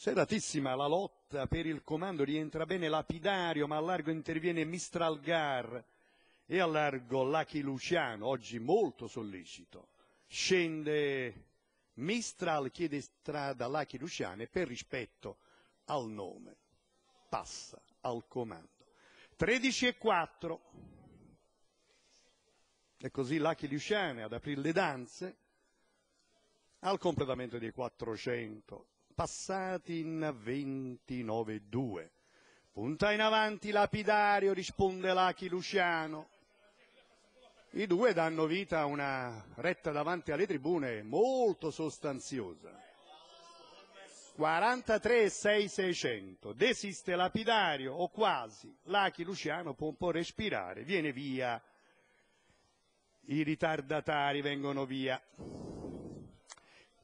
Serratissima la lotta per il comando, rientra bene Lapidario, ma a largo interviene Mistralgar e a largo Lachi Luciano, oggi molto sollecito. Scende Mistral, chiede strada Lachi Luciano e per rispetto al nome passa al comando. 13 e 4. E così Lachi Luciano ad aprire le danze al completamento dei 400 passati in 29-2. Punta in avanti Lapidario, risponde Lachi Luciano. I due danno vita a una retta davanti alle tribune molto sostanziosa. 43-6-600, desiste Lapidario, o quasi, Lachi Luciano può un po' respirare, viene via, i ritardatari vengono via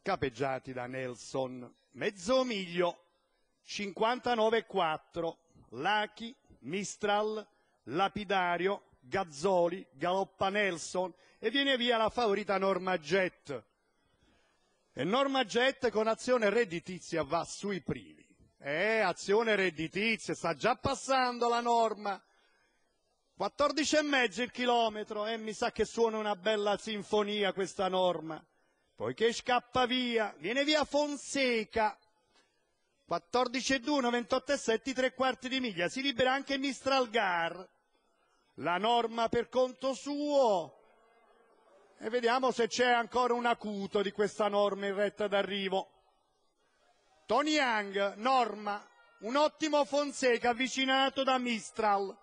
capeggiati da Nelson. Mezzo Mezzomiglio 59,4, Lachi, Mistral, Lapidario, Gazzoli, Galoppa Nelson e viene via la favorita Norma Jet. E Norma Jet con azione redditizia va sui primi. Eh, azione redditizia, sta già passando la norma. 14,5 il chilometro e eh, mi sa che suona una bella sinfonia questa norma poiché scappa via, viene via Fonseca, 14 e 2, e 7, tre quarti di miglia, si libera anche Mistral Gar, la norma per conto suo, e vediamo se c'è ancora un acuto di questa norma in retta d'arrivo. Tony Young, norma, un ottimo Fonseca avvicinato da Mistral,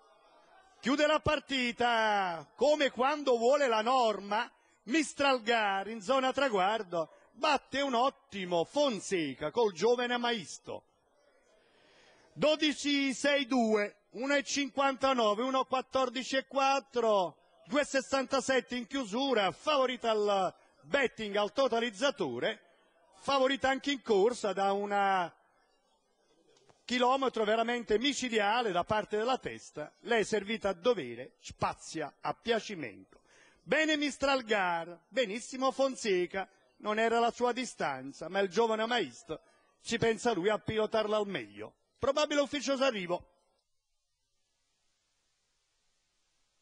chiude la partita come quando vuole la norma, Mistral Gar in zona traguardo batte un ottimo Fonseca col giovane Maisto. 12-6-2, 1,59, 1,14,4, 2,67 in chiusura, favorita al betting al totalizzatore, favorita anche in corsa da un chilometro veramente micidiale da parte della testa, lei è servita a dovere, spazia a piacimento. Bene Mistralgar, benissimo Fonseca, non era la sua distanza, ma il giovane maestro ci pensa lui a pilotarla al meglio. Probabile ufficioso arrivo,